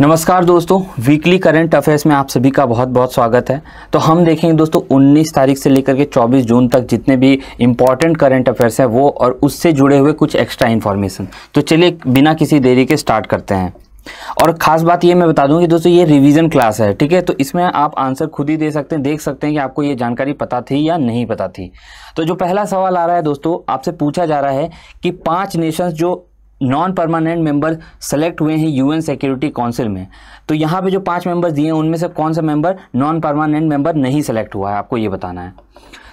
नमस्कार दोस्तों weekly current affairs में आप सभी का बहुत बहुत स्वागत है तो हम देखेंगे दोस्तों 19 तारीख से लेकर के 24 जून तक जितने भी इंपॉर्टेंट करंट अफेयर्स हैं वो और उससे जुड़े हुए कुछ एक्स्ट्रा इन्फॉर्मेशन तो चलिए बिना किसी देरी के स्टार्ट करते हैं और ख़ास बात ये मैं बता दूं कि दोस्तों ये रिवीजन क्लास है ठीक है तो इसमें आप आंसर खुद ही दे सकते हैं देख सकते हैं कि आपको ये जानकारी पता थी या नहीं पता थी तो जो पहला सवाल आ रहा है दोस्तों आपसे पूछा जा रहा है कि पांच नेशंस जो नॉन परमानेंट मेंबर सेलेक्ट हुए हैं यूएन सिक्योरिटी काउंसिल में तो यहाँ पे जो पांच मेंबर्स दिए हैं उनमें से कौन सा मेंबर नॉन परमानेंट मेंबर नहीं सेलेक्ट हुआ है आपको ये बताना है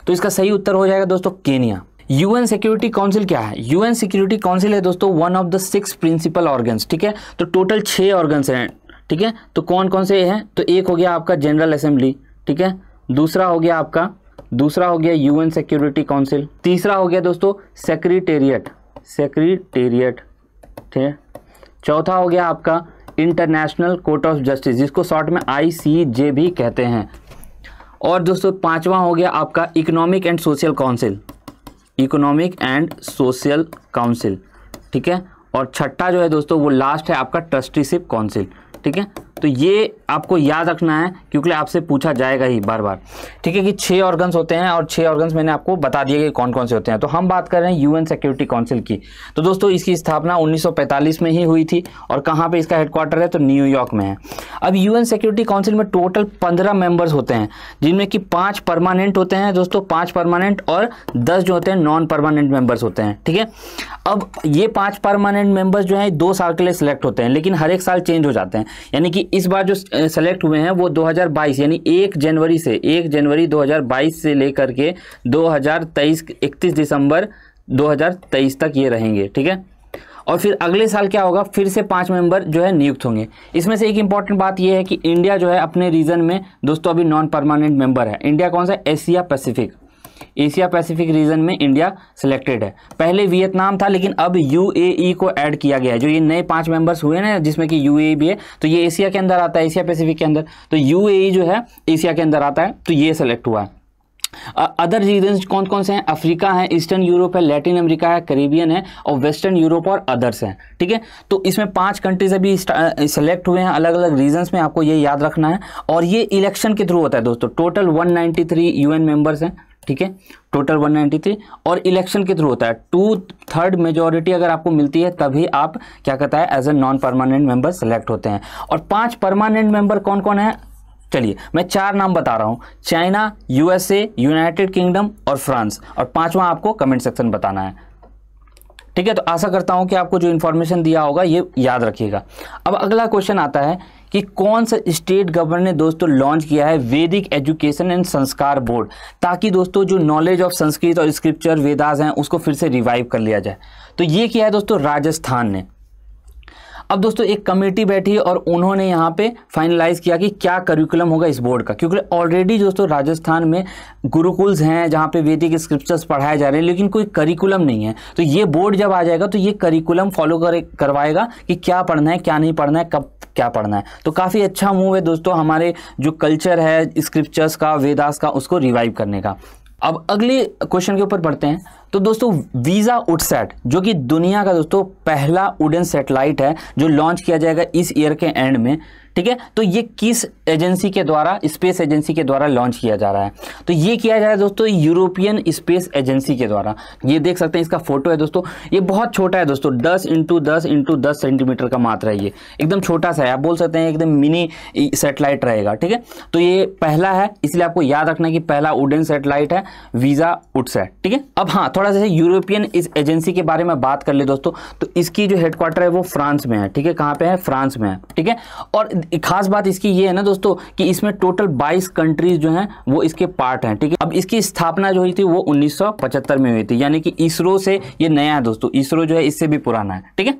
तो इसका सही उत्तर हो जाएगा दोस्तों केनिया यूएन सिक्योरिटी काउंसिल क्या है यूएन सिक्योरिटी काउंसिल है दोस्तों one of the six principal organs ठीक है तो टोटल छः ऑर्गन्स हैं ठीक है तो कौन कौन से हैं तो एक हो गया आपका जनरल असेंबली ठीक है दूसरा हो गया आपका दूसरा हो गया यूएन सिक्योरिटी काउंसिल तीसरा हो गया दोस्तों सेक्रेटेरिएट सेक्रेटेरिएट ठीक है चौथा हो गया आपका इंटरनेशनल कोर्ट ऑफ जस्टिस जिसको शॉर्ट में आई भी कहते हैं और दोस्तों पांचवा हो गया आपका economic and social council economic and social council ठीक है और छठा जो है दोस्तों वो लास्ट है आपका ट्रस्टीशिप काउंसिल ठीक है तो ये आपको याद रखना है क्योंकि आपसे पूछा जाएगा ही बार बार ठीक है कि छह ऑर्गन्स होते हैं और छह ऑर्गन्स मैंने आपको बता दिया कि कौन कौन से होते हैं तो हम बात कर रहे हैं यूएन सिक्योरिटी काउंसिल की तो दोस्तों इसकी स्थापना 1945 में ही हुई थी और कहाँ पर इसका हेडक्वार्टर है तो न्यूयॉर्क में है अब यूएन सिक्योरिटी काउंसिल में टोटल पंद्रह मेंबर्स होते हैं जिनमें कि पाँच परमानेंट होते हैं दोस्तों पाँच परमानेंट और दस जो होते हैं नॉन परमानेंट मेंबर्स होते हैं ठीक है अब ये पाँच परमानेंट मेंबर्स जो हैं दो साल के लिए सिलेक्ट होते हैं लेकिन हर एक साल चेंज हो जाते हैं यानी कि इस बार जो सेलेक्ट हुए हैं वो 2022 यानी एक जनवरी से एक जनवरी 2022 से लेकर के 2023 31 दिसंबर 2023 तक ये रहेंगे ठीक है और फिर अगले साल क्या होगा फिर से पांच मेंबर जो है नियुक्त होंगे इसमें से एक इंपॉर्टेंट बात यह है कि इंडिया जो है अपने रीजन में दोस्तों अभी नॉन परमानेंट मेंबर है इंडिया कौन सा Asia Pacific Asia Pacific region में इंडिया सिलेक्टेड है पहले वियतनाम था लेकिन अब यूएई को ऐड किया गया है जो ये नए पांच मेंबर्स हुए ना जिसमें कि यूएई भी है तो ये एशिया के अंदर आता है एशिया पैसिफिक के अंदर तो यूएई जो है एशिया के अंदर आता है तो ये सिलेक्ट हुआ है अदर रीजन कौन कौन से हैं अफ्रीका है ईस्टर्न यूरोप है लैटिन अमेरिका है करेबियन है और वेस्टर्न यूरोप और अदर्स हैं ठीक है तो इसमें पांच कंट्रीज अभी सेलेक्ट हुए हैं अलग अलग रीजन में आपको ये याद रखना है और ये इलेक्शन के थ्रू होता है दोस्तों टोटल 193 यूएन मेंबर्स हैं ठीक है टोटल 193 और इलेक्शन के थ्रू होता है टू थर्ड मेजोरिटी अगर आपको मिलती है तभी आप क्या कहता है as a non permanent member select होते हैं और पांच परमानेंट मेंबर कौन कौन है चलिए मैं चार नाम बता रहा हूँ चाइना यूएसए यूनाइटेड किंगडम और फ्रांस और पांचवा आपको कमेंट सेक्शन बताना है ठीक है तो आशा करता हूँ कि आपको जो इन्फॉर्मेशन दिया होगा ये याद रखिएगा अब अगला क्वेश्चन आता है कि कौन सा स्टेट गवर्नमेंट ने दोस्तों लॉन्च किया है वैदिक एजुकेशन एंड संस्कार बोर्ड ताकि दोस्तों जो नॉलेज ऑफ संस्कृत और स्क्रिप्चर वेदास हैं उसको फिर से रिवाइव कर लिया जाए तो ये किया है दोस्तों राजस्थान ने अब दोस्तों एक कमेटी बैठी और उन्होंने यहाँ पे फाइनलाइज किया कि क्या करिकुलम होगा इस बोर्ड का क्योंकि ऑलरेडी दोस्तों राजस्थान में गुरुकुल्स हैं जहाँ पे वेदिक स्क्रिप्चर्स पढ़ाए जा रहे हैं लेकिन कोई करिकुलम नहीं है तो ये बोर्ड जब आ जाएगा तो ये करिकुलम फॉलो कर, करवाएगा कि क्या पढ़ना है क्या नहीं पढ़ना है कब क्या पढ़ना है तो काफ़ी अच्छा मूव है दोस्तों हमारे जो कल्चर है स्क्रिप्चर्स का वेदास का उसको रिवाइव करने का अब अगले क्वेश्चन के ऊपर बढ़ते हैं तो दोस्तों वीज़ा उडसेट जो कि दुनिया का दोस्तों पहला उडन सेटेलाइट है जो लॉन्च किया जाएगा इस ईयर के एंड में ठीक है तो ये किस एजेंसी के द्वारा स्पेस एजेंसी के द्वारा लॉन्च किया जा रहा है तो ये किया जा रहा है दोस्तों यूरोपियन स्पेस एजेंसी के द्वारा ये देख सकते हैं इसका फोटो है दोस्तों ये बहुत छोटा है दोस्तों 10 इंटू दस इंटू दस सेंटीमीटर का मात्रा है ये एकदम छोटा सा है आप बोल सकते हैं एकदम मिनी सेटेलाइट रहेगा ठीक है तो ये पहला है इसलिए आपको याद रखना कि पहला वुडन सेटेलाइट है वीज़ा उडसेट ठीक है अब हाँ थोड़ा सा यूरोपियन इस एजेंसी के बारे में बात कर ले दोस्तों तो इसकी जो हेडक्वार्टर है वो फ्रांस में है ठीक है कहाँ पे है फ्रांस में है ठीक है और खास बात इसकी ये है ना दोस्तों कि इसमें टोटल 22 कंट्रीज जो हैं वो इसके पार्ट हैं ठीक है अब इसकी स्थापना जो हुई थी वो उन्नीस में हुई थी यानी कि इसरो से ये नया है दोस्तों इसरो जो है इससे भी पुराना है ठीक है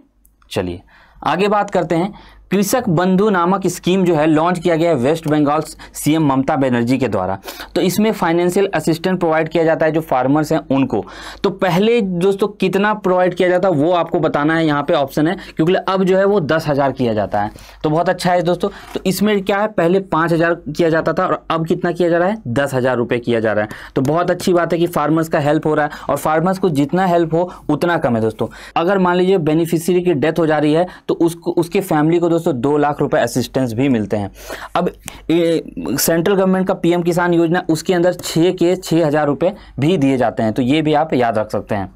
चलिए आगे बात करते हैं कृषक बंधु नामक स्कीम जो है लॉन्च किया गया है वेस्ट बंगाल सीएम ममता बनर्जी के द्वारा तो इसमें फाइनेंशियल असिस्टेंट प्रोवाइड किया जाता है जो फार्मर्स हैं उनको तो पहले दोस्तों कितना प्रोवाइड किया जाता है वो आपको बताना है यहाँ पे ऑप्शन है क्योंकि अब जो है वो दस हज़ार किया जाता है तो बहुत अच्छा है दोस्तों तो इसमें क्या है पहले पाँच हज़ार किया जाता था और अब कितना किया जा रहा है दस हज़ार रुपये किया जा रहा है तो बहुत अच्छी बात है कि फार्मर्स का हेल्प हो रहा है और फार्मर्स को जितना हेल्प हो उतना कम है दोस्तों अगर मान लीजिए बेनिफिशियरी की डेथ हो जा रही है तो उसको उसके फैमिली को दोस्तों दोस्तों दो लाख रुपए असिस्टेंस भी मिलते हैं अब सेंट्रल गवर्नमेंट का पीएम किसान योजना उसके अंदर छः के छः हज़ार रुपये भी दिए जाते हैं तो ये भी आप याद रख सकते हैं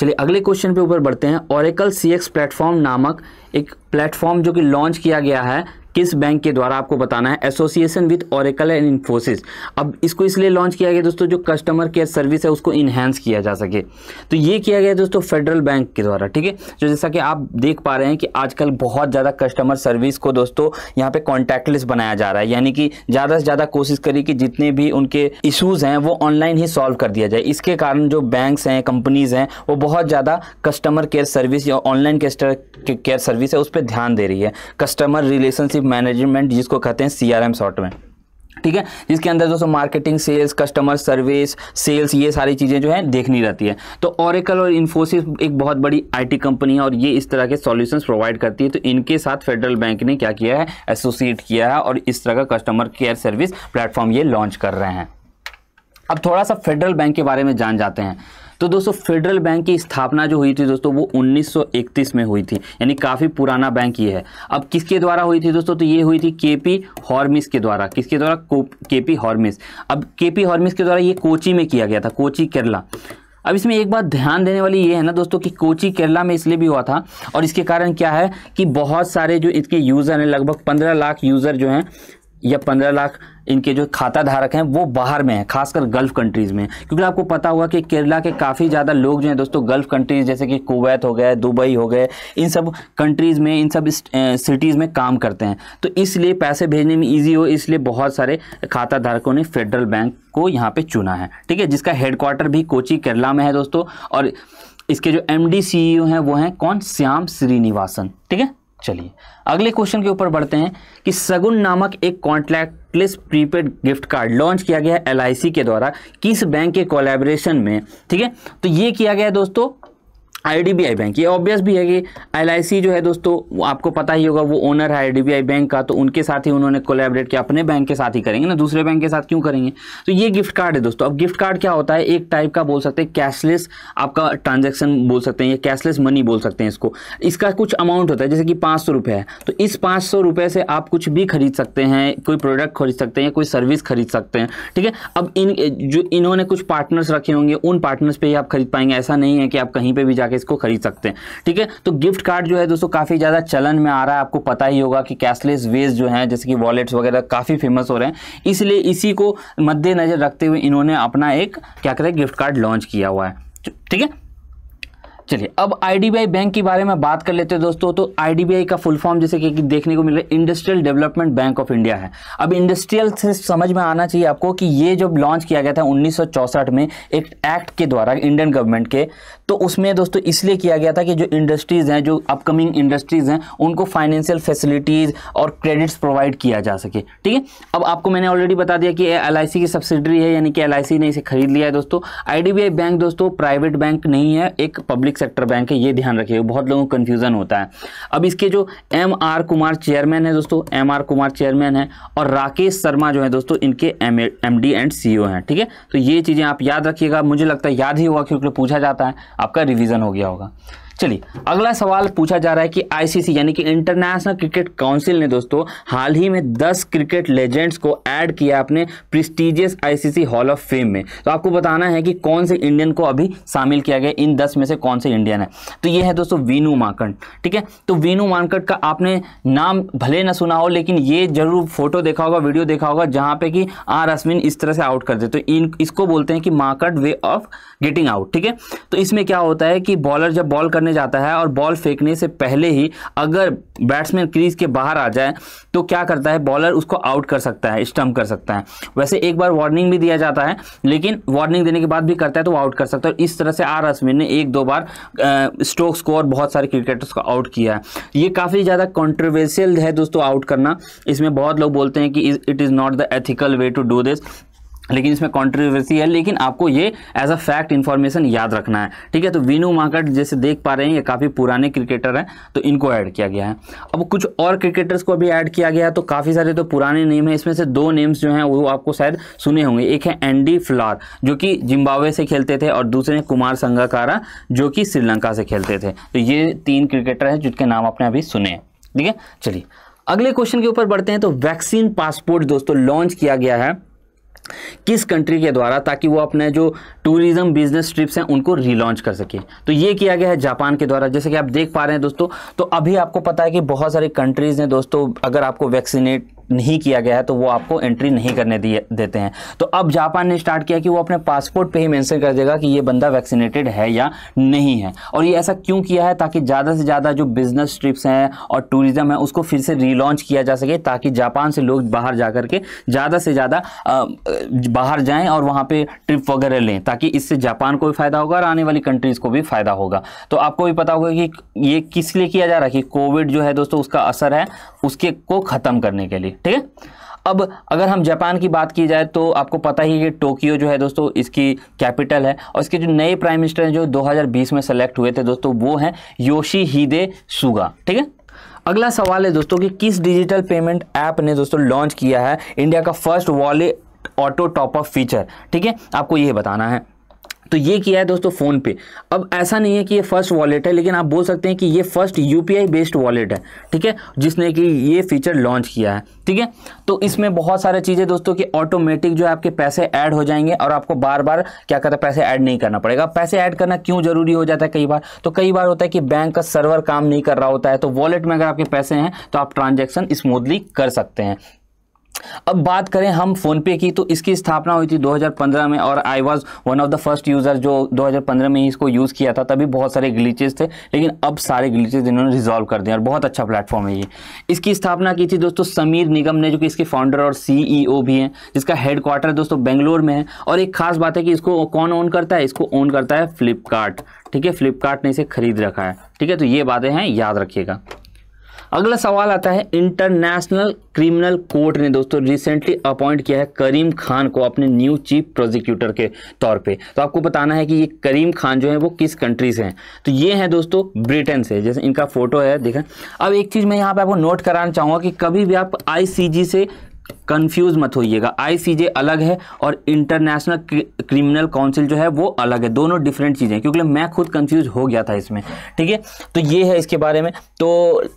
चलिए अगले क्वेश्चन पे ऊपर बढ़ते हैं ओरेकल सी एक्स प्लेटफॉर्म नामक एक प्लेटफॉर्म जो कि लॉन्च किया गया है किस बैंक के द्वारा आपको बताना है association with Oracle and Infosys अब इसको इसलिए लॉन्च किया गया दोस्तों जो कस्टमर केयर सर्विस है उसको इन्हेंस किया जा सके तो ये किया गया दोस्तों फेडरल बैंक के द्वारा ठीक है जो जैसा कि आप देख पा रहे हैं कि आजकल बहुत ज़्यादा कस्टमर सर्विस को दोस्तों यहाँ पे कॉन्टैक्टलेस बनाया जा रहा है यानी कि ज़्यादा से ज़्यादा कोशिश करी कि जितने भी उनके इशूज़ हैं वो ऑनलाइन ही सॉल्व कर दिया जाए इसके कारण जो बैंक्स हैं कंपनीज़ हैं वो बहुत ज़्यादा कस्टमर केयर सर्विस या ऑनलाइन केयर सर्विस है उस पर ध्यान दे रही है कस्टमर रिलेशनशिप रिलेशनशिप मैनेजमेंट जिसको कहते हैं सीआरएम शॉर्ट में ठीक है जिसके अंदर दोस्तों marketing sales customer service sales ये सारी चीज़ें जो है देखनी रहती है तो ओरेकल और इन्फोसिस एक बहुत बड़ी आईटी कंपनी है और ये इस तरह के सॉल्यूशंस प्रोवाइड करती है तो इनके साथ फेडरल बैंक ने क्या किया है एसोसिएट किया है और इस तरह का कस्टमर केयर सर्विस प्लेटफॉर्म ये लॉन्च कर रहे हैं अब थोड़ा सा फेडरल बैंक के बारे में जान जाते हैं तो दोस्तों फेडरल बैंक की स्थापना जो हुई थी दोस्तों वो 1931 में हुई थी यानी काफ़ी पुराना बैंक ये है अब किसके द्वारा हुई थी दोस्तों तो ये हुई थी के पी हॉर्मिस के द्वारा किसके द्वारा के पी हॉर्मिस अब के पी हॉर्मिस के द्वारा ये कोची में किया गया था कोची केरला अब इसमें एक बात ध्यान देने वाली ये है ना दोस्तों कि कोची केरला में इसलिए भी हुआ था और इसके कारण क्या है कि बहुत सारे जो इसके यूज़र हैं लगभग पंद्रह लाख यूज़र जो हैं या पंद्रह लाख इनके जो खाता धारक हैं वो बाहर में हैं खासकर गल्फ़ कंट्रीज़ में क्योंकि आपको पता हुआ कि केरला के काफ़ी ज़्यादा लोग जो हैं दोस्तों गल्फ़ कंट्रीज़ जैसे कि कुवैत हो गए दुबई हो गए इन सब कंट्रीज़ में इन सब सिटीज़ में काम करते हैं तो इसलिए पैसे भेजने में ईजी हो इसलिए बहुत सारे खाता धारकों ने फेडरल बैंक को यहाँ पर चुना है ठीक है जिसका हेडक्वार्टर भी कोची केरला में है दोस्तों और इसके जो एम डी e हैं वो हैं कौन श्याम श्रीनिवासन ठीक है चलिए अगले क्वेश्चन के ऊपर बढ़ते हैं कि सगुन नामक एक contactless prepaid gift card launch किया गया एल के द्वारा किस बैंक के कोलेबरेशन में ठीक है तो ये किया गया दोस्तों आई बैंक ये ऑब्वियस भी है कि एल जो है दोस्तों आपको पता ही होगा वो ओनर है आई बैंक का तो उनके साथ ही उन्होंने कोलेबरेट किया अपने बैंक के साथ ही करेंगे ना दूसरे बैंक के साथ क्यों करेंगे तो ये गिफ्ट कार्ड है दोस्तों अब गिफ्ट कार्ड क्या होता है एक टाइप का बोल सकते हैं कैशलेस आपका ट्रांजेक्शन बोल सकते हैं या कैशलेस मनी बोल सकते हैं इसको इसका कुछ अमाउंट होता है जैसे कि पाँच सौ है तो इस पाँच सौ से आप कुछ भी खरीद सकते हैं कोई प्रोडक्ट खरीद सकते हैं कोई सर्विस खरीद सकते हैं ठीक है अब इन जो इन्होंने कुछ पार्टनर्स रखे होंगे उन पार्टनर्स पर ही आप खरीद पाएंगे ऐसा नहीं है कि आप कहीं पर भी जा जाके इसको खरीद सकते हैं ठीक है तो गिफ्ट कार्ड जो है दोस्तों काफ़ी ज़्यादा चलन में आ रहा है आपको पता ही होगा कि कैशलेस वेज जो है जैसे कि वॉलेट्स वगैरह काफ़ी फेमस हो रहे हैं इसलिए इसी को मद्देनज़र रखते हुए इन्होंने अपना एक क्या हैं गिफ्ट कार्ड लॉन्च किया हुआ है ठीक है चलिए अब आईडीबीआई बैंक के बारे में बात कर लेते हैं दोस्तों तो आईडीबीआई का फुल फॉर्म जैसे कि देखने को मिल रहा है industrial development bank of India है अब इंडस्ट्रियल से समझ में आना चाहिए आपको कि ये जब लॉन्च किया गया था उन्नीस में एक एक्ट के द्वारा इंडियन गवर्नमेंट के तो उसमें दोस्तों इसलिए किया गया था कि जो इंडस्ट्रीज़ हैं जो अपकमिंग इंडस्ट्रीज़ हैं उनको फाइनेंशियल फैसिलिटीज़ और क्रेडिट्स प्रोवाइड किया जा सके ठीक है अब आपको मैंने ऑलरेडी बता दिया कि एल की सब्सिडरी है यानी कि एल ने इसे खरीद लिया है दोस्तों आई बैंक दोस्तों प्राइवेट बैंक नहीं है एक पब्लिक सेक्टर बैंक है ये ध्यान रखिएगा बहुत लोगों को कन्फ्यूज़न होता है अब इसके जो एम आर कुमार चेयरमैन है दोस्तों एम आर कुमार चेयरमैन है और राकेश शर्मा जो है दोस्तों इनके M M D and C O हैं ठीक है तो ये चीज़ें आप याद रखिएगा मुझे लगता है याद ही होगा क्योंकि पूछा जाता है आपका रिविज़न हो गया होगा चलिए अगला सवाल पूछा जा रहा है कि आईसीसी यानी कि इंटरनेशनल क्रिकेट काउंसिल ने दोस्तों हाल ही में 10 क्रिकेट लेजेंड्स को ऐड किया अपने prestigious ICC hall of fame में तो आपको बताना है कि कौन से इंडियन को अभी शामिल किया गया इन 10 में से कौन से इंडियन है तो ये है दोस्तों वीनू माकंड ठीक है तो वीनू माकंड का आपने नाम भले ना सुना हो लेकिन ये जरूर फोटो देखा होगा वीडियो देखा होगा जहाँ पे कि आर अश्विन इस तरह से आउट कर दे तो इन इसको बोलते हैं कि Mankad way of getting out ठीक है तो इसमें क्या होता है कि बॉलर जब बॉल करने करने जाता है और बॉल फेंकने से पहले ही अगर बैट्समैन क्रीज के बाहर आ जाए तो क्या करता है बॉलर उसको आउट कर सकता है स्टम्प कर सकता है वैसे एक बार वार्निंग भी दिया जाता है लेकिन वार्निंग देने के बाद भी करता है तो आउट कर सकता है और इस तरह से आर अश्विन ने एक दो बार स्ट्रोक स्कोर बहुत सारे क्रिकेटर्स को आउट किया है ये काफ़ी ज़्यादा कॉन्ट्रोवर्सियल है दोस्तों आउट करना इसमें बहुत लोग बोलते हैं कि it is not the ethical way to do this लेकिन इसमें कॉन्ट्रोवर्सी है लेकिन आपको ये एज अ फैक्ट इन्फॉर्मेशन याद रखना है ठीक है तो वीनू माकट जैसे देख पा रहे हैं ये काफ़ी पुराने क्रिकेटर हैं तो इनको ऐड किया गया है अब कुछ और क्रिकेटर्स को भी ऐड किया गया है तो काफ़ी सारे तो पुराने नेम है इसमें से दो नेम्स जो हैं वो आपको शायद सुने होंगे एक है एंडी फ्लार जो कि जिम्बावे से खेलते थे और दूसरे हैं कुमार संगाकारा जो कि श्रीलंका से खेलते थे तो ये तीन क्रिकेटर हैं जिनके नाम आपने अभी सुने हैं ठीक है चलिए अगले क्वेश्चन के ऊपर बढ़ते हैं तो वैक्सीन पासपोर्ट दोस्तों लॉन्च किया गया है किस कंट्री के द्वारा ताकि वो अपने जो टूरिज्म बिजनेस ट्रिप्स हैं उनको रिलॉन्च कर सके तो ये किया गया है जापान के द्वारा जैसे कि आप देख पा रहे हैं दोस्तों तो अभी आपको पता है कि बहुत सारी कंट्रीज़ हैं दोस्तों अगर आपको वैक्सीनेट नहीं किया गया है तो वो आपको एंट्री नहीं करने दिए देते हैं तो अब जापान ने स्टार्ट किया कि वो अपने पासपोर्ट पे ही मेंशन कर देगा कि ये बंदा वैक्सीनेटेड है या नहीं है और ये ऐसा क्यों किया है ताकि ज़्यादा से ज़्यादा जो बिजनेस ट्रिप्स हैं और टूरिज़्म है उसको फिर से रीलॉन्च किया जा सके ताकि जापान से लोग बाहर जा के ज़्यादा से ज़्यादा बाहर जाएँ और वहाँ पर ट्रिप वगैरह लें ताकि इससे जापान को भी फ़ायदा होगा और आने वाली कंट्रीज़ को भी फ़ायदा होगा तो आपको भी पता होगा कि ये किस लिए किया जा रहा है कि कोविड जो है दोस्तों उसका असर है उसके को ख़त्म करने के लिए ठीक है अब अगर हम जापान की बात की जाए तो आपको पता ही है टोक्यो जो है दोस्तों इसकी कैपिटल है और इसके जो नए प्राइम मिनिस्टर हैं जो 2020 में सेलेक्ट हुए थे दोस्तों वो हैं योशी हीदे सुगा ठीक है अगला सवाल है दोस्तों कि किस डिजिटल पेमेंट ऐप ने दोस्तों लॉन्च किया है इंडिया का first wallet auto top up feature ठीक है आपको ये बताना है तो ये किया है दोस्तों फ़ोन पे अब ऐसा नहीं है कि ये फर्स्ट वॉलेट है लेकिन आप बोल सकते हैं कि ये फर्स्ट यूपीआई बेस्ड वॉलेट है ठीक है जिसने कि ये फीचर लॉन्च किया है ठीक है तो इसमें बहुत सारे चीज़ें दोस्तों कि ऑटोमेटिक जो है आपके पैसे ऐड हो जाएंगे और आपको बार बार क्या कहता है पैसे ऐड नहीं करना पड़ेगा पैसे ऐड करना क्यों ज़रूरी हो जाता है कई बार तो कई बार होता है कि बैंक का सर्वर काम नहीं कर रहा होता है तो वॉलेट में अगर आपके पैसे हैं तो आप ट्रांजेक्शन स्मूथली कर सकते हैं अब बात करें हम फ़ोनपे की तो इसकी स्थापना हुई थी 2015 में और I was one of the first user जो 2015 में ही इसको यूज़ किया था तभी बहुत सारे ग्लीचेज थे लेकिन अब सारे ग्लीचेज इन्होंने रिजॉल्व कर दिए और बहुत अच्छा प्लेटफॉर्म है ये इसकी स्थापना की थी दोस्तों समीर निगम ने जो कि इसके फाउंडर और सी e भी हैं जिसका हेडक्वार्टर दोस्तों बेंगलोर में है और एक खास बात है कि इसको कौन ऑन करता है इसको ऑन करता है फ्लिपकार्ट ठीक है फ्लिपकार्ट ने इसे खरीद रखा है ठीक है तो ये बातें हैं याद रखिएगा अगला सवाल आता है इंटरनेशनल क्रिमिनल कोर्ट ने दोस्तों रिसेंटली अपॉइंट किया है करीम खान को अपने न्यू चीफ प्रोसिक्यूटर के तौर पे तो आपको बताना है कि ये करीम खान जो है वो किस कंट्री से हैं तो ये हैं दोस्तों ब्रिटेन से जैसे इनका फोटो है देखें अब एक चीज़ मैं यहाँ पर आपको नोट कराना चाहूँगा कि कभी भी आप आई से कंफ्यूज मत होइएगा आईसीजे अलग है और इंटरनेशनल क्रिमिनल काउंसिल जो है वो अलग है दोनों डिफरेंट चीज़ें हैं क्योंकि मैं खुद कंफ्यूज हो गया था इसमें ठीक है तो ये है इसके बारे में तो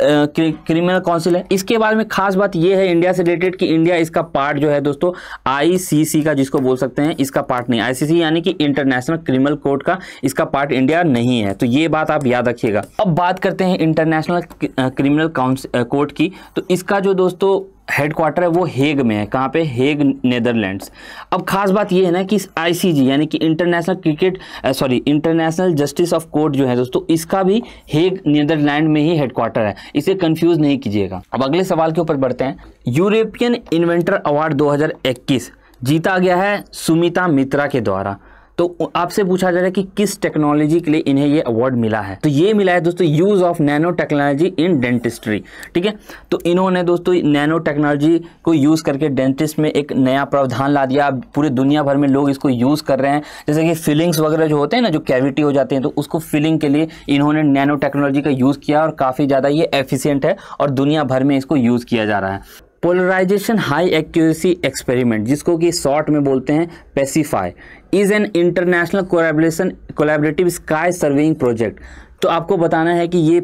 क्रिमिनल काउंसिल है इसके बारे में खास बात ये है इंडिया से रिलेटेड कि इंडिया इसका पार्ट जो है दोस्तों आईसीसी का जिसको बोल सकते हैं इसका पार्ट नहीं आईसीसी यानी कि इंटरनेशनल क्रिमिनल कोर्ट का इसका पार्ट इंडिया नहीं है तो ये बात आप याद रखिएगा अब बात करते हैं इंटरनेशनल क्रिमिनल कोर्ट की तो इसका जो दोस्तों हेडक्वार्टर है वो हेग में है कहाँ पे हेग नेदरलैंड्स अब खास बात ये है ना कि आईसीजी यानी कि international cricket sorry international justice of court जो है दोस्तों इसका भी हेग नीदरलैंड में ही हेडक्वार्टर है इसे कंफ्यूज नहीं कीजिएगा अब अगले सवाल के ऊपर बढ़ते हैं यूरोपियन इन्वेंटर अवार्ड दो जीता गया है सुमिता मित्रा के द्वारा तो आपसे पूछा जा रहा है कि किस टेक्नोलॉजी के लिए इन्हें ये अवार्ड मिला है तो ये मिला है दोस्तों use of nano technology in dentistry ठीक है तो इन्होंने दोस्तों नैनो टेक्नोलॉजी को यूज़ करके डेंटिस्ट में एक नया प्रावधान ला दिया पूरे दुनिया भर में लोग इसको यूज़ कर रहे हैं जैसे कि फिलिंग्स वगैरह जो होते हैं ना जो कैविटी हो जाते हैं तो उसको फिलिंग के लिए इन्होंने नैनो टेक्नोलॉजी का यूज़ किया और काफ़ी ज़्यादा ये एफिशियंट है और दुनिया भर में इसको यूज़ किया जा रहा है पोलराइजेशन हाई एक्यूरेसी एक्सपेरिमेंट जिसको कि शॉर्ट में बोलते हैं PASIPHAE is an international collaboration collaborative sky surveying project तो आपको बताना है कि ये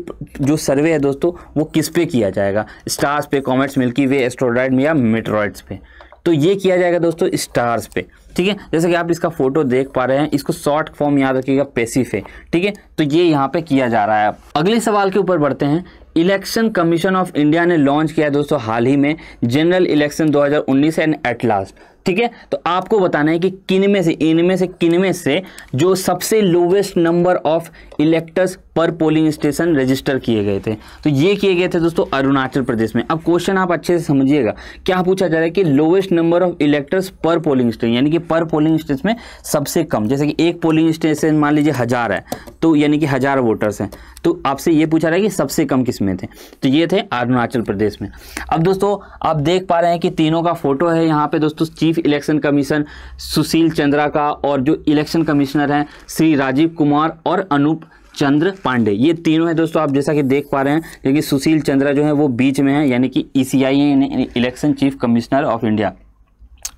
जो सर्वे है दोस्तों वो किस पे किया जाएगा स्टार्स पे कॉमेट्स मिल्की वे एस्ट्रोडाइड या मेट्रॉइड्स पे तो ये किया जाएगा दोस्तों स्टार्स पे ठीक है जैसे कि आप इसका फोटो देख पा रहे हैं इसको शॉर्ट फॉर्म याद रखिएगा पेसिफ ठीक है तो ये यहाँ पे किया जा रहा है अगले सवाल के ऊपर बढ़ते हैं इलेक्शन कमीशन ऑफ इंडिया ने लॉन्च किया है दोस्तों हाल ही में general election 2019 and at last ठीक है तो आपको बताना है कि किन में से इनमें से किन में से जो सबसे lowest number of electors per polling station register किए गए थे तो ये किए गए थे दोस्तों अरुणाचल प्रदेश में अब क्वेश्चन आप अच्छे से समझिएगा क्या पूछा जा रहा है कि lowest number of electors per polling station यानी कि पर पोलिंग स्टेशन में सबसे कम जैसे कि एक पोलिंग स्टेशन मान लीजिए हज़ार है तो यानी कि हज़ार वोटर्स हैं तो आपसे ये पूछा रहा है कि सबसे कम किस में थे तो ये थे अरुणाचल प्रदेश में अब दोस्तों आप देख पा रहे हैं कि तीनों का फोटो है यहाँ पे दोस्तों chief election commission Sushil Chandra का और जो इलेक्शन कमिश्नर हैं श्री राजीव कुमार और अनूप चंद्र पांडे ये तीनों हैं दोस्तों आप जैसा कि देख पा रहे हैं लेकिन सुशील चंद्रा जो है वो बीच में है यानी कि E C I election chief commissioner of India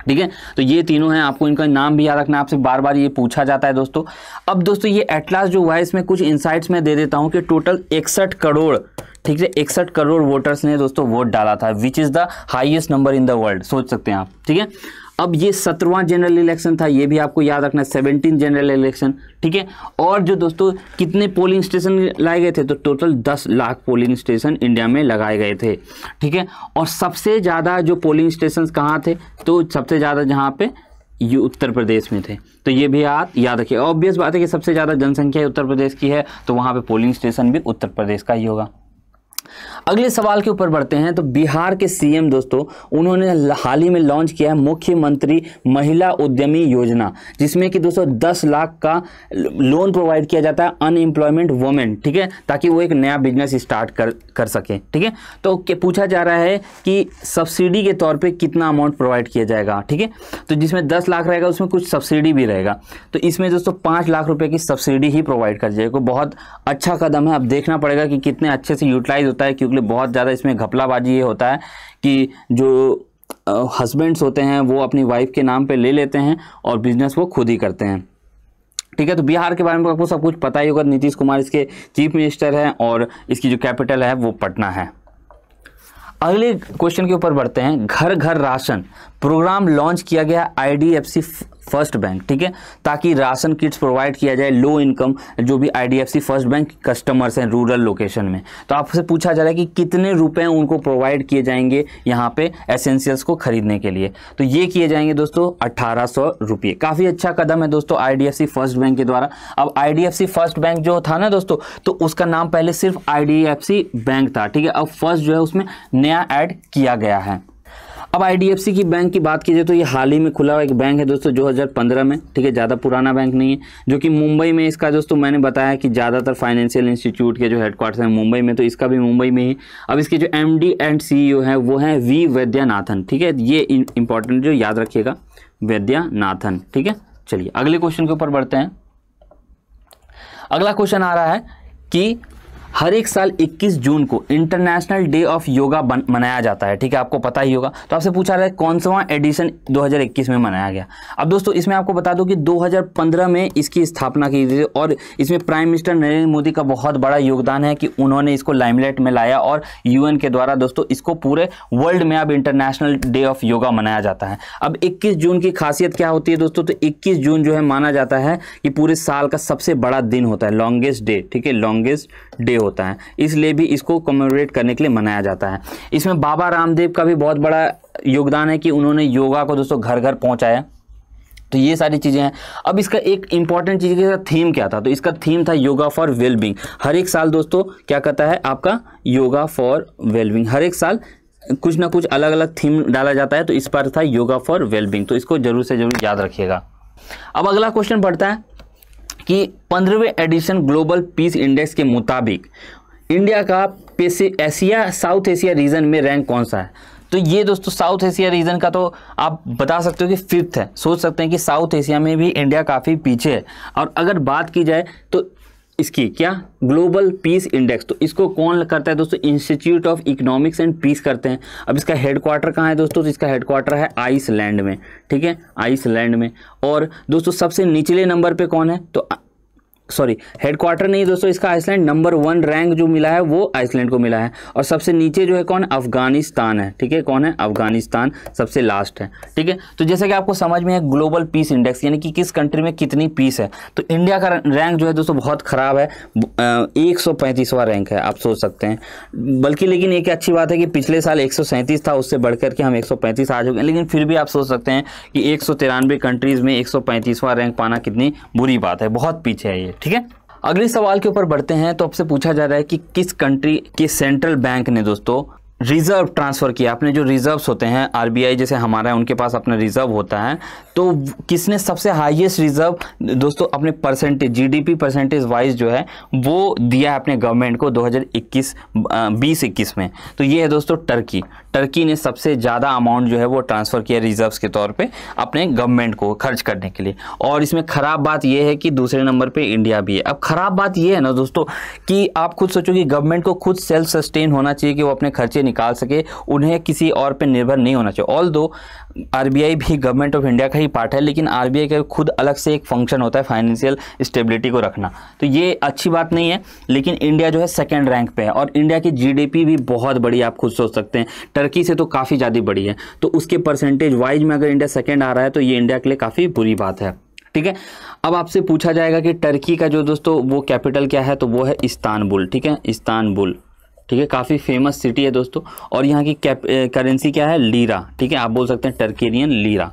ठीक है तो ये तीनों हैं आपको इनका नाम भी याद रखना आपसे बार बार ये पूछा जाता है दोस्तों अब दोस्तों ये एटलास्ट जो हुआ है इसमें कुछ इंसाइट्स मैं दे देता हूँ कि टोटल इकसठ करोड़ ठीक है इकसठ करोड़ वोटर्स ने दोस्तों वोट डाला था which is the highest number in the world सोच सकते हैं आप ठीक है अब ये सत्रवा जनरल इलेक्शन था ये भी आपको याद रखना सेवनटीन जनरल इलेक्शन ठीक है और जो दोस्तों कितने पोलिंग स्टेशन लाए गए थे तो टोटल दस लाख पोलिंग स्टेशन इंडिया में लगाए गए थे ठीक है और सबसे ज़्यादा जो पोलिंग स्टेशन कहाँ थे तो सबसे ज़्यादा जहाँ पे ये उत्तर प्रदेश में थे तो ये भी आप याद रखिए ऑब्वियस बात है कि सबसे ज़्यादा जनसंख्या उत्तर प्रदेश की है तो वहाँ पर पोलिंग स्टेशन भी उत्तर प्रदेश का ही होगा अगले सवाल के ऊपर बढ़ते हैं तो बिहार के सीएम दोस्तों उन्होंने हाल ही में लॉन्च किया है मुख्यमंत्री महिला उद्यमी योजना जिसमें कि दोस्तों दस लाख का लोन प्रोवाइड किया जाता है अनएम्प्लॉयमेंट वुमेन ठीक है ताकि वो एक नया बिजनेस स्टार्ट कर कर सकें ठीक है तो पूछा जा रहा है कि सब्सिडी के तौर पर कितना अमाउंट प्रोवाइड किया जाएगा ठीक है तो जिसमें दस लाख रहेगा उसमें कुछ सब्सिडी भी रहेगा तो इसमें दोस्तों पाँच लाख रुपये की सब्सिडी ही प्रोवाइड कर जाएगा बहुत अच्छा कदम है अब देखना पड़ेगा कि कितने अच्छे से यूटिलाइज होता है क्योंकि के लिए बहुत ज़्यादा इसमें घपलाबाजी ये होता है कि जो हस्बैंड्स होते हैं वो अपनी वाइफ के नाम पे ले लेते हैं और बिजनेस वो खुद ही करते हैं ठीक है तो बिहार के बारे में तो आपको सब कुछ पता ही होगा नीतीश कुमार इसके चीफ मिनिस्टर हैं और इसकी जो कैपिटल है वो पटना है अगले क्वेश्चन के ऊपर बढ़ते हैं घर घर राशन प्रोग्राम लॉन्च किया गया आईडीएफसी फर्स्ट बैंक ठीक है ताकि राशन किट्स प्रोवाइड किया जाए लो इनकम जो भी आईडीएफसी फर्स्ट बैंक कस्टमर्स हैं रूरल लोकेशन में तो आपसे पूछा जा रहा है कि कितने रुपए उनको प्रोवाइड किए जाएंगे यहाँ पे एसेंशियल्स को खरीदने के लिए तो ये किए जाएंगे दोस्तों अट्ठारह सौ रुपये काफ़ी अच्छा कदम है दोस्तों आई फर्स्ट बैंक के द्वारा अब आई फर्स्ट बैंक जो था ना दोस्तों तो उसका नाम पहले सिर्फ आई बैंक था ठीक है अब फर्स्ट जो है उसमें नया एड किया गया है अब आईडीएफसी की बैंक की बात कीजिए तो ये हाल ही में खुला हुआ एक बैंक है दोस्तों 2015 में ठीक है ज़्यादा पुराना बैंक नहीं है जो कि मुंबई में इसका दोस्तों मैंने बताया कि ज़्यादातर फाइनेंशियल इंस्टीट्यूट के जो हेडक्वार्टर हैं मुंबई में तो इसका भी मुंबई में ही अब इसके जो एम एंड सी है वो है वी वैद्यनाथन ठीक है ये इंपॉर्टेंट जो याद रखिएगा वैद्यनाथन ठीक है चलिए अगले क्वेश्चन के ऊपर बढ़ते हैं अगला क्वेश्चन आ रहा है कि हर एक साल 21 जून को इंटरनेशनल डे ऑफ योगा मनाया जाता है ठीक है आपको पता ही होगा तो आपसे पूछा रहा है कौन सा एडिशन 2021 में मनाया गया अब दोस्तों इसमें आपको बता दूं कि 2015 में इसकी स्थापना की गई और इसमें प्राइम मिनिस्टर नरेंद्र मोदी का बहुत बड़ा योगदान है कि उन्होंने इसको लाइमलाइट में लाया और यूएन के द्वारा दोस्तों इसको पूरे वर्ल्ड में अब इंटरनेशनल डे ऑफ योगा मनाया जाता है अब इक्कीस जून की खासियत क्या होती है दोस्तों तो इक्कीस जून जो है माना जाता है कि पूरे साल का सबसे बड़ा दिन होता है लॉन्गेस्ट डे ठीक है लॉन्गेस्ट डे होता है इसलिए भी इसको कमेमोरेट करने के लिए मनाया जाता है इसमें बाबा रामदेव का भी बहुत बड़ा योगदान है कि उन्होंने योगा को दोस्तों घर घर पहुँचाया तो ये सारी चीज़ें हैं अब इसका एक इंपॉर्टेंट चीज़ साथ थीम क्या था तो इसका थीम था योगा फॉर वेलबिंग हर एक साल दोस्तों क्या कहता है आपका योगा फॉर वेलबिंग हर एक साल कुछ ना कुछ अलग अलग थीम डाला जाता है तो इस पर था योगा फॉर वेलबिंग तो इसको जरूर से जरूर याद रखिएगा अब अगला क्वेश्चन पढ़ता है कि पंद्रहवें एडिशन ग्लोबल पीस इंडेक्स के मुताबिक इंडिया का पेसे एशिया साउथ एशिया रीजन में रैंक कौन सा है तो ये दोस्तों साउथ एशिया रीजन का तो आप बता सकते हो कि फिफ्थ है सोच सकते हैं कि साउथ एशिया में भी इंडिया काफ़ी पीछे है और अगर बात की जाए तो इसकी क्या ग्लोबल पीस इंडेक्स तो इसको कौन करता है दोस्तों institute of economics and peace करते हैं अब इसका हेडक्वार्टर कहाँ है दोस्तों तो इसका हेडक्वार्टर है आइसलैंड में ठीक है आइसलैंड में और दोस्तों सबसे निचले नंबर पे कौन है तो सॉरी हेडक्वार्टर नहीं दोस्तों इसका आइसलैंड नंबर वन रैंक जो मिला है वो आइसलैंड को मिला है और सबसे नीचे जो है कौन अफगानिस्तान है ठीक है कौन है अफगानिस्तान सबसे लास्ट है ठीक है तो जैसे कि आपको समझ में है ग्लोबल पीस इंडेक्स यानी कि किस कंट्री में कितनी पीस है तो इंडिया का रैंक जो है दोस्तों बहुत ख़राब है एक रैंक है आप सोच सकते हैं बल्कि लेकिन एक अच्छी बात है कि पिछले साल एक था उससे बढ़ करके हम एक आ चुके हैं लेकिन फिर भी आप सोच सकते हैं कि एक कंट्रीज़ में एक रैंक पाना कितनी बुरी बात है बहुत पीछे है ये ठीक है अगले सवाल के ऊपर बढ़ते हैं तो आपसे पूछा जा रहा है कि किस कंट्री के सेंट्रल बैंक ने दोस्तों रिजर्व ट्रांसफ़र किया अपने जो रिजर्व्स होते हैं आरबीआई जैसे हमारा है उनके पास अपना रिजर्व होता है तो किसने सबसे हाईएस्ट रिजर्व दोस्तों अपने परसेंटेज जीडीपी परसेंटेज वाइज जो है वो दिया है अपने गवर्नमेंट को 2021 बीस इक्कीस में तो ये है दोस्तों टर्की टर्की ने सबसे ज़्यादा अमाउंट जो है वो ट्रांसफ़र किया रिजर्व्स के तौर पे अपने गवर्नमेंट को खर्च करने के लिए और इसमें ख़राब बात यह है कि दूसरे नंबर पे इंडिया भी है अब ख़राब बात यह है ना दोस्तों कि आप खुद सोचो कि गवर्नमेंट को खुद सेल्फ सस्टेन होना चाहिए कि वो अपने खर्चे निकाल सके उन्हें किसी और पर निर्भर नहीं होना चाहिए ऑल आरबीआई भी गवर्नमेंट ऑफ इंडिया का ही पार्ट है लेकिन आरबीआई का खुद अलग से एक फंक्शन होता है फाइनेंशियल स्टेबिलिटी को रखना तो ये अच्छी बात नहीं है लेकिन इंडिया जो है सेकेंड रैंक पे है और इंडिया की जीडीपी भी बहुत बड़ी आप खुद सोच सकते हैं टर्की से तो काफ़ी ज़्यादा बड़ी है तो उसके परसेंटेज वाइज में अगर इंडिया सेकेंड आ रहा है तो ये इंडिया के लिए काफ़ी बुरी बात है ठीक है अब आपसे पूछा जाएगा कि टर्की का जो दोस्तों वो कैपिटल क्या है तो वो है इस्तानबुल ठीक है इस्तानबुल ठीक है काफ़ी फेमस सिटी है दोस्तों और यहाँ की करेंसी क्या है लीरा ठीक है आप बोल सकते हैं टर्केरियन लीरा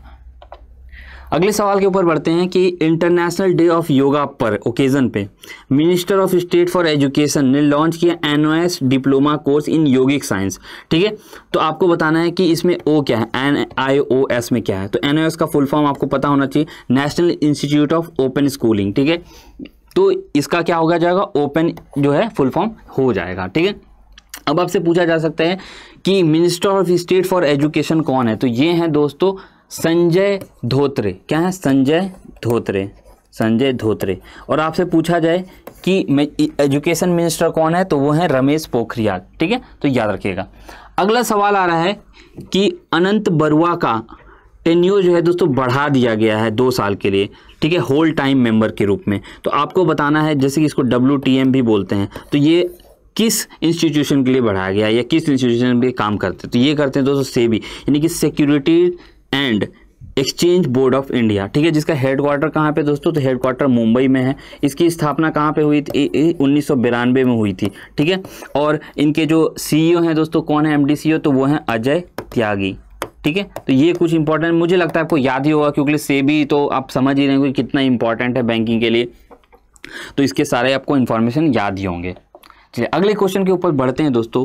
अगले सवाल के ऊपर बढ़ते हैं कि इंटरनेशनल डे ऑफ योगा पर ओकेज़न पे minister of state for education ने लॉन्च किया an diploma course in yogic science ठीक है तो आपको बताना है कि इसमें ओ क्या है एन आई ओ एस में क्या है तो एन का फुल फॉर्म आपको पता होना चाहिए national institute of open schooling ठीक है तो इसका क्या होगा जाएगा ओपन जो है फुल फॉर्म हो जाएगा ठीक है अब आपसे पूछा जा सकता है कि minister of state for education कौन है तो ये हैं दोस्तों संजय धोत्रे क्या है संजय धोत्रे संजय धोत्रे और आपसे पूछा जाए कि एजुकेशन मिनिस्टर कौन है तो वो है रमेश पोखरियाल ठीक है तो याद रखिएगा अगला सवाल आ रहा है कि अनंत बरुआ का टेन्यू जो है दोस्तों बढ़ा दिया गया है दो साल के लिए ठीक है होल टाइम मेंबर के रूप में तो आपको बताना है जैसे कि इसको डब्ल्यू भी बोलते हैं तो ये किस इंस्टीट्यूशन के लिए बढ़ाया गया या किस इंस्टीट्यूशन के लिए काम करते हैं तो ये करते हैं दोस्तों सेबी यानी कि security and exchange board of India ठीक है जिसका हेडक्वार्टर कहाँ पे दोस्तों तो हेडक्वार्टर मुंबई में है इसकी स्थापना कहाँ पे हुई थी उन्नीस सौ में हुई थी ठीक है और इनके जो सीईओ हैं दोस्तों कौन है एमडीसीओ e तो वो हैं अजय त्यागी ठीक है तो ये कुछ इंपॉर्टेंट मुझे लगता है आपको याद ही होगा क्योंकि सेबी तो आप समझ ही रहे हो कि कितना इंपॉर्टेंट है बैंकिंग के लिए तो इसके सारे आपको इन्फॉर्मेशन याद ही होंगे चलिए अगले क्वेश्चन के ऊपर बढ़ते हैं दोस्तों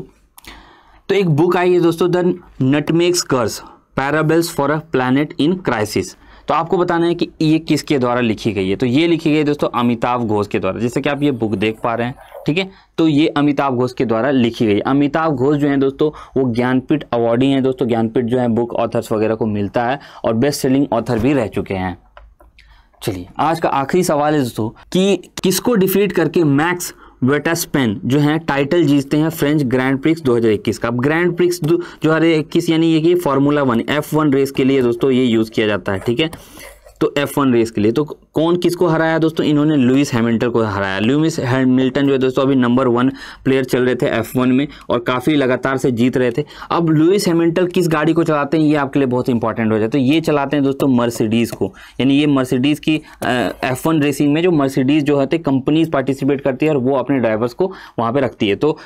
तो एक बुक आई है दोस्तों the nutmeg's curse parables for a planet in crisis तो आपको बताना है कि ये किसके द्वारा लिखी गई है तो ये लिखी गई है दोस्तों अमिताभ घोष के द्वारा जैसे कि आप ये बुक देख पा रहे हैं ठीक है तो ये अमिताभ घोष के द्वारा लिखी गई अमिताभ घोष जो है दोस्तों वो ज्ञानपीठ अवार्डी हैं दोस्तों ज्ञानपीठ जो है बुक ऑथर्स वगैरह को मिलता है और बेस्ट सेलिंग ऑथर भी रह चुके हैं चलिए आज का आखिरी सवाल है दोस्तों कि किसको डिफीट करके मैक्स वेटास्पेन जो है टाइटल जीतते हैं फ्रेंच ग्रैंड प्रिक्स 2021 का अब ग्रैंड प्रिक्स जो हर इक्कीस यानी ये कि formula one F one race के लिए दोस्तों ये यूज़ किया जाता है ठीक है तो एफ वन रेस के लिए तो कौन किसको हराया दोस्तों इन्होंने लुइस हैमिल्टन को हराया लुइस हैमिल्टन जो है दोस्तों अभी नंबर वन प्लेयर चल रहे थे एफ वन में और काफ़ी लगातार से जीत रहे थे अब लुइस हैमिल्टन किस गाड़ी को चलाते हैं ये आपके लिए बहुत इंपॉर्टेंट हो जाता है तो ये चलाते हैं दोस्तों मर्सिडीज़ को यानी ये मर्सिडीज़ की एफ रेसिंग में जो मर्सिडीज़ जो होते कंपनीज पार्टिसिपेट करती है और वो अपने ड्राइवर्स को वहाँ पर रखती है तो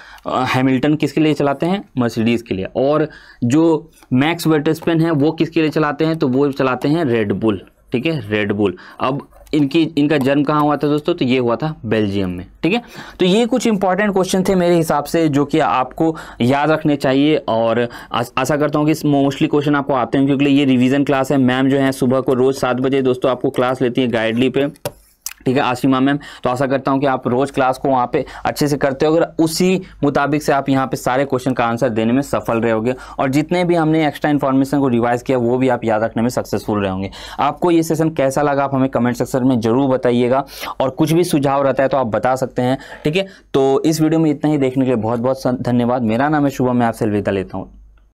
हैमिल्टन किसके लिए चलाते हैं मर्सिडीज़ के लिए और जो मैक्स वेटेस्पेन है वो किसके लिए चलाते हैं तो वो चलाते हैं रेडबुल ठीक है रेडबुल अब इनकी इनका जन्म कहाँ हुआ था दोस्तों तो ये हुआ था बेल्जियम में ठीक है तो ये कुछ इंपॉर्टेंट क्वेश्चन थे मेरे हिसाब से जो कि आपको याद रखने चाहिए और आशा करता हूँ कि मोस्टली क्वेश्चन आपको आते हैं क्योंकि ये रिवीजन क्लास है मैम जो है सुबह को रोज़ सात बजे दोस्तों आपको क्लास लेती है गाइडली पे ठीक है आशिमा मैम तो आशा करता हूँ कि आप रोज़ क्लास को वहाँ पे अच्छे से करते हो अगर उसी मुताबिक से आप यहाँ पे सारे क्वेश्चन का आंसर देने में सफल रहोगे और जितने भी हमने एक्स्ट्रा इन्फॉर्मेशन को रिवाइज किया वो भी आप याद रखने में सक्सेसफुल रहेंगे आपको ये सेशन कैसा लगा आप हमें कमेंट सेक्शन में ज़रूर बताइएगा और कुछ भी सुझाव रहता है तो आप बता सकते हैं ठीक है तो इस वीडियो में इतना ही देखने के लिए बहुत बहुत धन्यवाद मेरा नाम है शुभम मैं आपसे विदा लेता हूँ